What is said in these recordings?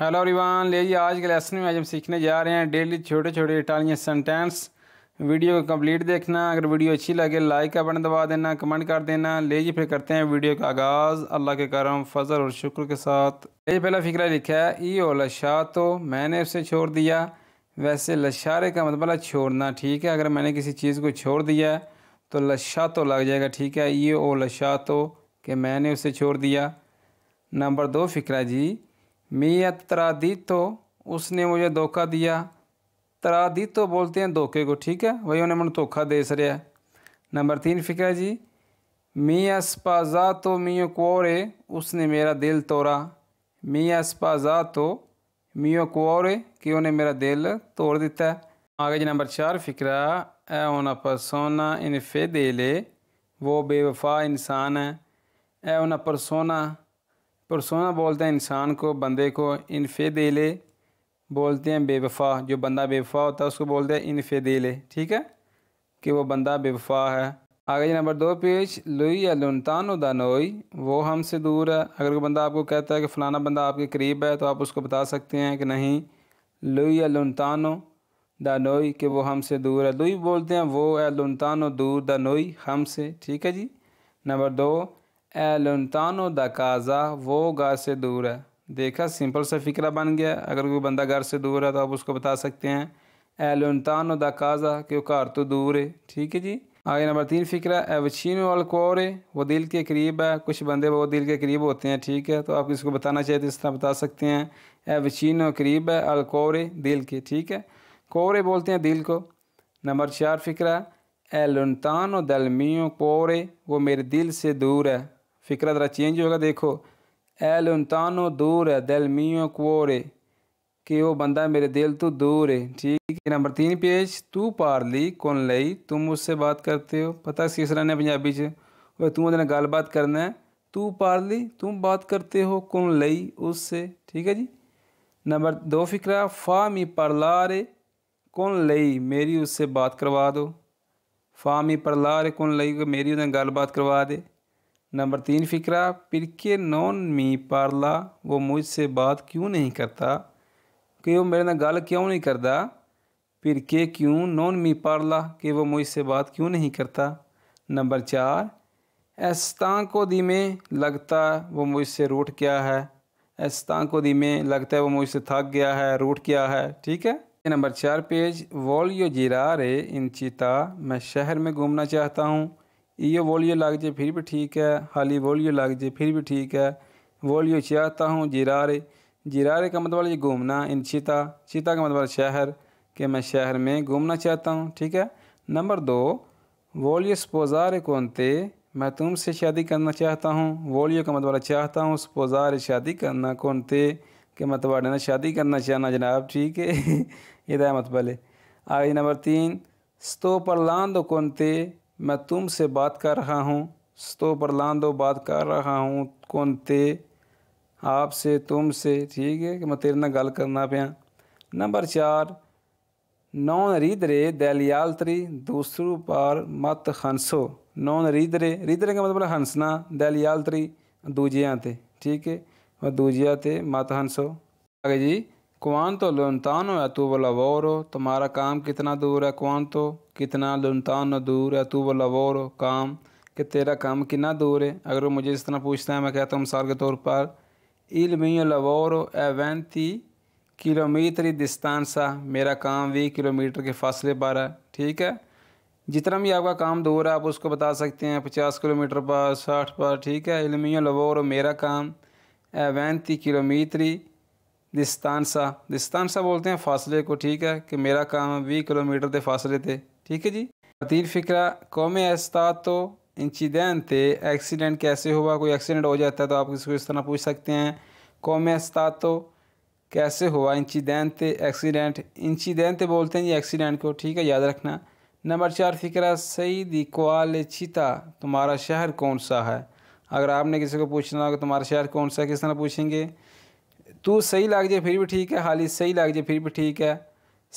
hello रिवान ले जी आज के लेसन में आज हम सीखने जा रहे हैं डेली छोटे छोटे इटालियन सेंटेंस वीडियो को कंप्लीट देखना अगर वीडियो अच्छी लगे लाइक का बटन दबा देना कमेंट कर देना ले जी फिर करते हैं वीडियो का आगाज़ अल्लाह के करम फजल और शुक्र के साथ ये पहला फिक्र लिखा है ई ओ लशा तो मैंने उसे छोड़ दिया वैसे लशारे का मतलब छोड़ना ठीक है अगर मैंने किसी चीज़ को छोड़ दिया तो लशा तो लग जाएगा ठीक है ई ओ लशा तो कि मैंने उसे छोड़ दिया नंबर दो फिक्रा जी मैं अत्रादितो उसने मुझे धोखा दिया त्रादितो बोलते हैं धोखे को ठीक है वही उन्हें मैंने धोखा दे सरिया नंबर तीन फिक्र जी मी अस्पाजा तो मियो कोरे उसने मेरा दिल तोड़ा मी अस्पाजा तो मियो कोरे कि उन्हें मेरा दिल तोड़ दिता है आगे जी नंबर चार फिक्रा ऐ उन परसोना इन फे ले वो बेवफा इंसान है ऐ उन परसोना परसोना बोलते हैं इंसान को बंदे को इनफेदेले बोलते हैं बेवफा जो बंदा बेवफा होता है उसको बोलते हैं इनफेदेले ठीक है कि वो बंदा बेवफा है आगे नंबर दो पेज लुई या लुनतान दानोई वो हमसे दूर है अगर कोई बंदा आपको कहता है कि फ़लाना बंदा आपके करीब है तो आप उसको बता सकते हैं कि नहीं लुई या लुनतानो दानोई कि वो हमसे दूर है लुई बोलते हैं वो या लुनतानो दूर दानोई हमसे ठीक है जी नंबर दो द काज़ा वो घर से दूर है देखा सिंपल सा फ़िक्रा बन गया अगर कोई बंदा घर से दूर है तो आप उसको बता सकते हैं द काज़ा कि वो घर तो दूर है ठीक है जी आगे नंबर तीन फ़िक्रा एवचिनो अलकोर है वो दिल के करीब है कुछ बंदे वो दिल के करीब होते हैं ठीक है तो आप इसको बताना चाहिए तो इस तरह बता सकते हैं एवचिनो करीब है अलकोर दिल के ठीक है कोरे बोलते हैं दिल को नंबर चार फ़िक्रा लंतानो दलमियों कोरे वो मेरे दिल से दूर है फ़िक्रा ज़रा चेंज होगा देखो एल उनतानो दूर है दिल मियो कुरे कि वो बंदा मेरे दिल तो दूर है ठीक है नंबर तीन पेज तू पारली कौन लई तुम उससे बात करते हो पता किस तरह ने पंजाबी और तू उन्हें गलबात करना है तू पारली तुम बात करते हो कौन लई उससे ठीक है जी नंबर दो फिक्रा फा मी परला रे कौन लई मेरी उससे बात करवा दो फा मी परला रे कौन लई मेरी उसने गलबात करवा दे नंबर तीन फ़िक्रा पिर के मी पारला वो मुझसे बात क्यों नहीं करता कि वो मेरे ना गल क्यों नहीं करता पिर के क्यों नॉन मी पारला कि वो मुझसे बात क्यों नहीं करता नंबर चार ऐस्तां को दी में लगता वो मुझसे रूठ क्या है ऐसा को दी में लगता है वो मुझसे थक गया है रूठ क्या है ठीक है नंबर चार पेज वॉल जिरा रे इन चिता मैं शहर में घूमना चाहता हूँ ये वोलियो लाग जे फिर भी ठीक है हाली वोलियो लग जाए फिर भी ठीक है वोलियो चाहता हूँ जिरारे जिरारे का मतलब ये घूमना इन चिता चिता का मतलब शहर कि मैं शहर में घूमना चाहता हूँ ठीक है नंबर दो वोलियो स्पोजार कौनते मैं तुमसे शादी करना चाहता हूँ वोलियो का मतलब चाहता हूँ स्पोजार शादी करना कौन थे कि मैं ना शादी करना चाहना जनाब ठीक है मतबल तो है आगे नंबर तीन स्तो पर लान दो कौनते मैं तुम से बात कर रहा हूँ स्तो पर दो बात कर रहा हूँ कौन ते तुम से ठीक है कि मैं तेरे ना गल करना पा नंबर चार नौन दलियाल दैलियालतरी दूसरों पार मत हंसो नौन रीदरे रीदरे का मतलब हंसना दैलियालतरी दूजिया ठीक है और दूजिया मत हंसो आगे जी तो लुनतान अतू वोरो तुम्हारा काम कितना दूर है कौन तो कितना लुनतान दूर है अतू वोरो काम कि तेरा काम कितना दूर है अगर वो मुझे इस तरह पूछता है मैं कहता हूँ मिसाल के तौर पर इलमी लवोरो एवेंती वैंती किलोमीटर दिस्तान सा मेरा काम भी किलोमीटर के फासले पर है ठीक है जितना भी आपका काम दूर है आप उसको बता सकते हैं पचास किलोमीटर पर साठ पर ठीक है इलमी लवोर मेरा काम एवेंती किलोमीटरी दिस्तानसा दिस्तानसा बोलते हैं फासले को ठीक है कि मेरा काम वी किलोमीटर के फासले थे ठीक है जी तीन फिक्रा कौम एस्ताद तो इंचिदैन थे एक्सीडेंट कैसे हुआ कोई एक्सीडेंट हो जाता है तो आप इसको इस तरह पूछ सकते हैं कौम एस्ताद तो कैसे हुआ इंचिदैन थे एक्सीडेंट इंचिदैन थे बोलते हैं जी एक्सीडेंट को ठीक है याद रखना नंबर चार फिक्रा सही कोआल छिता तुम्हारा शहर कौन सा है अगर आपने किसी को पूछना हो कि तो तुम्हारा शहर कौन सा है किस तरह पूछेंगे तू सही लग जाए फिर भी ठीक है हाली सही लग जाए फिर भी ठीक है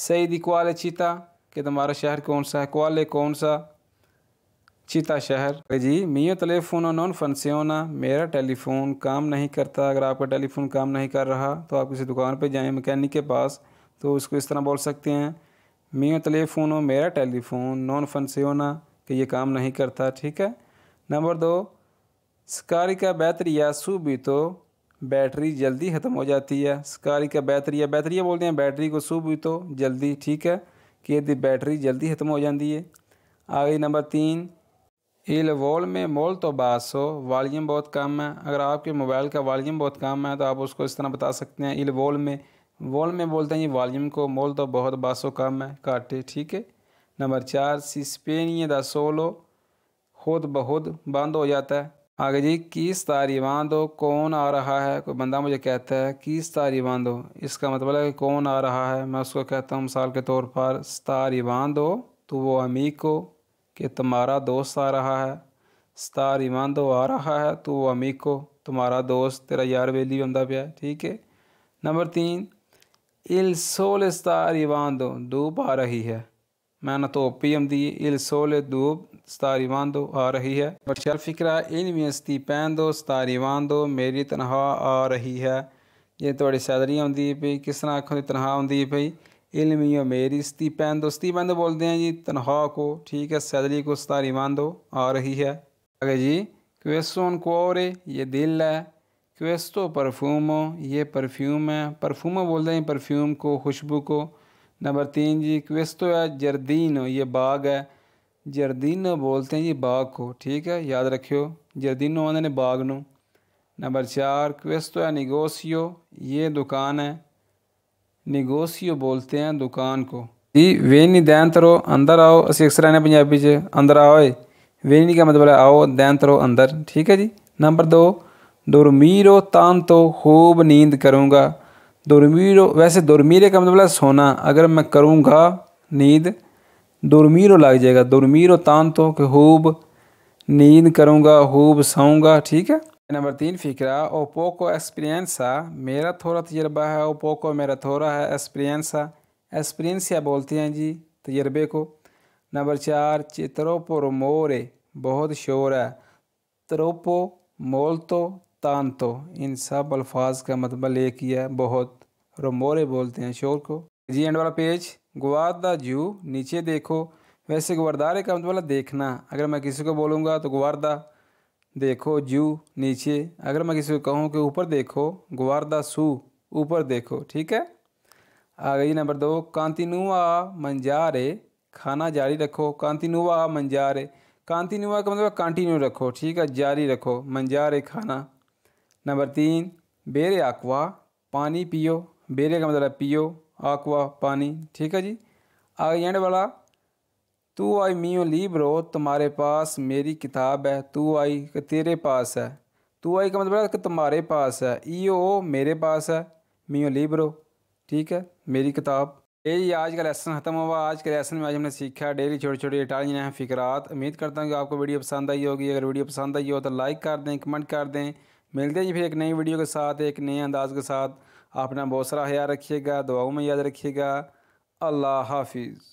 सही दी क्वाल है चीता कि तुम्हारा शहर कौन सा है क्वाल है कौन सा चीता शहर जी मियो टेलीफोन नॉन होना मेरा टेलीफोन काम नहीं करता अगर आपका टेलीफोन काम नहीं कर रहा तो आप किसी दुकान पर जाएँ मकैनिक के पास तो उसको इस तरह बोल सकते हैं मियो टेलीफोन मेरा टेलीफोन नॉन होना कि ये काम नहीं करता ठीक है नंबर दो स्कारी का बेहतर यासू भी तो बैटरी जल्दी ख़त्म हो जाती है सकारी का बैटरी है बैटरी बोलते हैं बैटरी को सू भी तो जल्दी ठीक है कि यदि बैटरी जल्दी ख़त्म हो जाती है आ गई नंबर तीन इलवोल में मोल तो हो वालीम बहुत कम है अगर आपके मोबाइल का वालीम बहुत कम है तो आप उसको इस तरह बता सकते हैं इलवोल में वोल में बोलते हैं ये वालीम को मोल तो बहुत बासो कम है काटे ठीक है नंबर चार सी द सोलो खुद बहुत बंद हो जाता है आगे जी किस तारी दो कौन आ रहा है कोई बंदा मुझे कहता है किस तारी दो इसका मतलब है कि कौन आ रहा है मैं उसको कहता हूँ मिसाल के तौर पर तारीबान दो तो वो अमी को कि तुम्हारा दोस्त आ रहा है तारीबान दो आ रहा है तो वो अमी को तुम्हारा दोस्त तेरा यार वेली बंदा पे है ठीक है नंबर तीन इल सोल तारीबान दो धूप आ रही है मैंने तो ओपी हम दी इल सोल धूप सतारी दो आ रही है बशर फिक्रा सतारी सतीपैंदो दो मेरी तनखा आ रही है ये थोड़ी सैलरी आँदी पी किस तरह आखों की तनखा आँदी पी इलमी और मेरी सतीपैन दो सतीपैन दो बोलते हैं जी तनखा को ठीक है सैलरी को सतारी वन दो आ रही है अगर जी क्वेस्टोन कोरे ये दिल है क्वेस्टो तो परफ्यूमो ये परफ्यूम है परफ्यूमो बोलते हैं परफ्यूम को खुशबू को नंबर तीन जी क्वेस्टो तो है जर्दीन ये बाग है ਜਰਦੀਨਾ बोलते हैं जी बाग को ठीक है याद रखियो जरदीनो आते हैं बाग न नंबर चार क्वेस्तो है निगोसियो ये दुकान है निगोसियो बोलते हैं दुकान को जी वेनी दैन तरो अंदर आओ असि अक्सर आने पंजाबी अंदर आओ वेनी का मतलब है आओ दैन तरो अंदर ठीक है जी नंबर दो दुरमीरो तान तो खूब नींद करूँगा दुरमीरो वैसे दुरमीरे का मतलब है सोना अगर मैं करूँगा नींद दुर्मीरो लग जाएगा दुर्मीरो तान तो कि खूब नींद करूँगा खूब सोऊंगा ठीक है नंबर तीन फिक्रा ओपो को एक्सपीरियंसा मेरा थोड़ा तजर्बा है ओपो को मेरा थोड़ा है एक्सपीरियंसा एक्सपीरियंस या बोलते हैं जी तजर्बे को नंबर चार चित्रोपो मोरे बहुत शोर है त्रोपो मोल तो तान तो इन सब अल्फाज का मतलब एक ही है बहुत रोमोरे बोलते हैं शोर को जी एंड वाला पेज गुवारदा जू नीचे देखो वैसे गुवारदारे का तो मतलब मतलब देखना अगर मैं किसी को बोलूँगा तो दा देखो जू नीचे अगर मैं किसी को कहूँ कि ऊपर देखो दा सू ऊपर देखो ठीक है आ गई नंबर दो कांतिनुआ मंजारे खाना जारी रखो कांतिनुआ मंजारे कांतिनुआ का मतलब कंटिन्यू रखो ठीक है जारी रखो मंजारे खाना नंबर तीन बेरे आकवा पानी पियो बेरे का मतलब पियो आकवा पानी ठीक है जी आगे एंड वाला तू आई मियो ब्रो तुम्हारे पास मेरी किताब है तू आई तेरे पास है तू आई का मतलब है कि तुम्हारे पास है ई ओ मेरे पास है मियो ब्रो ठीक है मेरी किताब ये जी आज का लेसन खत्म हुआ आज के लेसन में आज हमने सीखा डेली छोटे छोटे इटालियन फिक्रात उम्मीद करता हूँ कि आपको वीडियो पसंद आई होगी अगर वीडियो पसंद आई हो तो लाइक कर दें कमेंट कर दें मिलते हैं जी फिर एक नई वीडियो के साथ एक नए अंदाज के साथ अपना बहुत सारा ख्याल रखिएगा दुआओं में याद रखिएगा अल्लाह हाफिज़